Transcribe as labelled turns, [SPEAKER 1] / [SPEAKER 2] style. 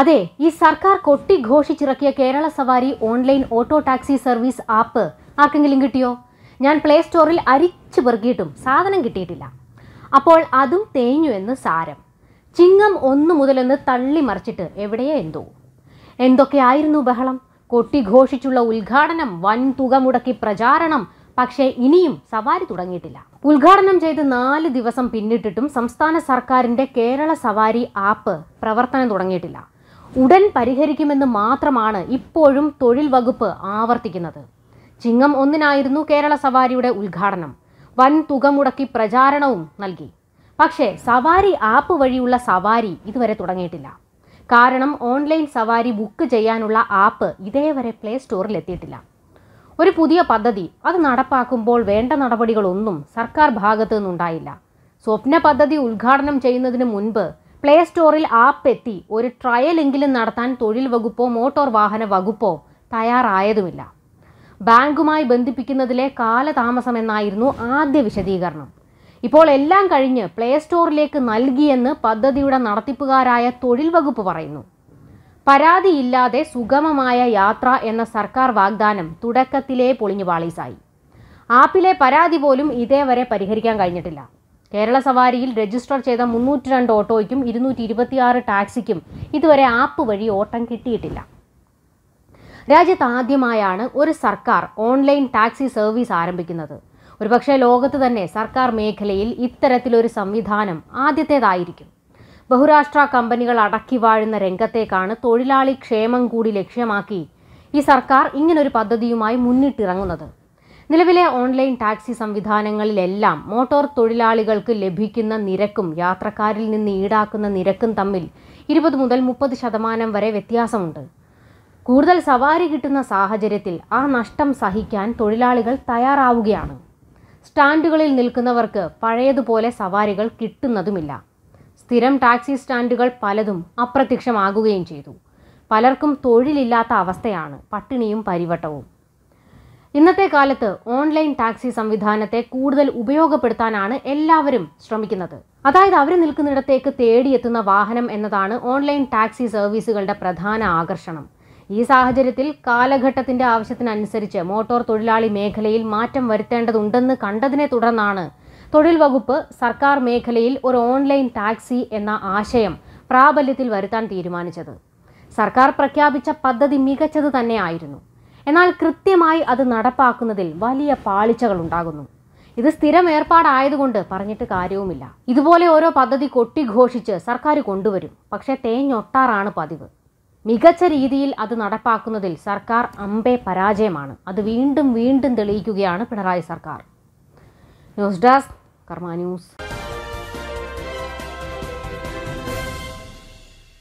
[SPEAKER 1] അതെ ഈ സർക്കാർ കൊട്ടിഘോഷിച്ചിറക്കിയ Kerala Savari online auto taxi service app ആർക്കെങ്കിലും കിട്ടിയോ ഞാൻ പ്ലേ സ്റ്റോറിൽ അരിച്ചു പെറുക്കിയിട്ടും സാധനം കിട്ടിയിട്ടില്ല അപ്പോൾ അതും തേഞ്ഞു എന്ന് സാരം ചിങ്ങം ഒന്നു മുതലെന്ന് തള്ളി മറിച്ചിട്ട് എവിടെയോ എന്തോ എന്തൊക്കെയായിരുന്നു ബഹളം കൊട്ടിഘോഷിച്ചുള്ള ഉദ്ഘാടനം വൻ തുക മുടക്കി പ്രചാരണം പക്ഷേ ഇനിയും സവാരി തുടങ്ങിയിട്ടില്ല ഉദ്ഘാടനം ചെയ്ത് നാല് ദിവസം പിന്നിട്ടിട്ടും സംസ്ഥാന സർക്കാരിന്റെ കേരള സവാരി ആപ്പ് പ്രവർത്തനം തുടങ്ങിയിട്ടില്ല ഉടൻ പരിഹരിക്കുമെന്ന് മാത്രമാണ് ഇപ്പോഴും തൊഴിൽ വകുപ്പ് ആവർത്തിക്കുന്നത് ചിങ്ങം ഒന്നിനായിരുന്നു കേരള സവാരിയുടെ ഉദ്ഘാടനം വൻ തുക മുടക്കി പ്രചാരണവും നൽകി പക്ഷേ സവാരി ആപ്പ് വഴിയുള്ള സവാരി ഇതുവരെ തുടങ്ങിയിട്ടില്ല കാരണം ഓൺലൈൻ സവാരി ബുക്ക് ചെയ്യാനുള്ള ആപ്പ് ഇതേവരെ പ്ലേ സ്റ്റോറിൽ എത്തിയിട്ടില്ല ഒരു പുതിയ പദ്ധതി അത് നടപ്പാക്കുമ്പോൾ വേണ്ട നടപടികളൊന്നും സർക്കാർ ഭാഗത്തു നിന്നുണ്ടായില്ല സ്വപ്ന പദ്ധതി ഉദ്ഘാടനം ചെയ്യുന്നതിന് മുൻപ് പ്ലേ സ്റ്റോറിൽ ആപ്പ് എത്തി ഒരു ട്രയൽ എങ്കിലും നടത്താൻ തൊഴിൽ വകുപ്പോ മോട്ടോർ വാഹന വകുപ്പോ തയ്യാറായതുമില്ല ബാങ്കുമായി ബന്ധിപ്പിക്കുന്നതിലെ കാലതാമസം എന്നായിരുന്നു ആദ്യ വിശദീകരണം ഇപ്പോൾ എല്ലാം കഴിഞ്ഞ് പ്ലേ സ്റ്റോറിലേക്ക് നൽകിയെന്ന് പദ്ധതിയുടെ നടത്തിപ്പുകാരായ തൊഴിൽ വകുപ്പ് പറയുന്നു പരാതിയില്ലാതെ സുഗമമായ യാത്ര എന്ന സർക്കാർ വാഗ്ദാനം തുടക്കത്തിലേ പൊളിഞ്ഞു പാളീസായി ആപ്പിലെ പരാതി പോലും ഇതേവരെ പരിഹരിക്കാൻ കഴിഞ്ഞിട്ടില്ല കേരള സവാരിയിൽ രജിസ്റ്റർ ചെയ്ത മുന്നൂറ്റി രണ്ട് ഓട്ടോയ്ക്കും ഇരുന്നൂറ്റി ഇരുപത്തിയാറ് ടാക്സിക്കും ഇതുവരെ ആപ്പ് വഴി ഓട്ടം കിട്ടിയിട്ടില്ല രാജ്യത്ത് ആദ്യമായാണ് ഒരു സർക്കാർ ഓൺലൈൻ ടാക്സി സർവീസ് ആരംഭിക്കുന്നത് ഒരുപക്ഷെ ലോകത്ത് തന്നെ സർക്കാർ മേഖലയിൽ ഇത്തരത്തിലൊരു സംവിധാനം ആദ്യത്തേതായിരിക്കും ബഹുരാഷ്ട്ര കമ്പനികൾ അടക്കി വാഴുന്ന രംഗത്തേക്കാണ് തൊഴിലാളി ക്ഷേമം കൂടി ലക്ഷ്യമാക്കി ഈ സർക്കാർ ഇങ്ങനൊരു പദ്ധതിയുമായി മുന്നിട്ടിറങ്ങുന്നത് നിലവിലെ ഓൺലൈൻ ടാക്സി സംവിധാനങ്ങളിലെല്ലാം മോട്ടോർ തൊഴിലാളികൾക്ക് ലഭിക്കുന്ന നിരക്കും യാത്രക്കാരിൽ നിന്ന് ഈടാക്കുന്ന നിരക്കും തമ്മിൽ ഇരുപത് മുതൽ മുപ്പത് ശതമാനം വരെ വ്യത്യാസമുണ്ട് കൂടുതൽ സവാരി കിട്ടുന്ന സാഹചര്യത്തിൽ ആ നഷ്ടം സഹിക്കാൻ തൊഴിലാളികൾ തയ്യാറാവുകയാണ് സ്റ്റാൻഡുകളിൽ നിൽക്കുന്നവർക്ക് പഴയതുപോലെ സവാരികൾ കിട്ടുന്നതുമില്ല സ്ഥിരം ടാക്സി സ്റ്റാൻഡുകൾ പലതും അപ്രത്യക്ഷമാകുകയും ചെയ്തു പലർക്കും തൊഴിലില്ലാത്ത അവസ്ഥയാണ് പട്ടിണിയും പരിവട്ടവും ഇന്നത്തെ കാലത്ത് ഓൺലൈൻ ടാക്സി സംവിധാനത്തെ കൂടുതൽ ഉപയോഗപ്പെടുത്താനാണ് എല്ലാവരും ശ്രമിക്കുന്നത് അതായത് അവർ നിൽക്കുന്നിടത്തേക്ക് തേടിയെത്തുന്ന വാഹനം എന്നതാണ് ഓൺലൈൻ ടാക്സി സർവീസുകളുടെ പ്രധാന ആകർഷണം ഈ സാഹചര്യത്തിൽ കാലഘട്ടത്തിന്റെ ആവശ്യത്തിനനുസരിച്ച് മോട്ടോർ തൊഴിലാളി മേഖലയിൽ മാറ്റം വരുത്തേണ്ടതുണ്ടെന്ന് കണ്ടതിനെ തുടർന്നാണ് തൊഴിൽ വകുപ്പ് സർക്കാർ മേഖലയിൽ ഒരു ഓൺലൈൻ ടാക്സി എന്ന ആശയം പ്രാബല്യത്തിൽ വരുത്താൻ തീരുമാനിച്ചത് സർക്കാർ പ്രഖ്യാപിച്ച പദ്ധതി മികച്ചത് തന്നെയായിരുന്നു എന്നാൽ കൃത്യമായി അത് നടപ്പാക്കുന്നതിൽ വലിയ പാളിച്ചകൾ ഉണ്ടാകുന്നു ഇത് സ്ഥിരം ഏർപ്പാടായതുകൊണ്ട് പറഞ്ഞിട്ട് കാര്യവുമില്ല ഇതുപോലെ ഓരോ പദ്ധതി കൊട്ടിഘോഷിച്ച് സർക്കാർ കൊണ്ടുവരും പക്ഷേ തേഞ്ഞൊട്ടാറാണ് പതിവ് മികച്ച രീതിയിൽ അത് നടപ്പാക്കുന്നതിൽ സർക്കാർ അമ്പേ പരാജയമാണ് അത് വീണ്ടും വീണ്ടും തെളിയിക്കുകയാണ് പിണറായി സർക്കാർ ന്യൂസ് ഡെസ്ക് കർമ്മ ന്യൂസ്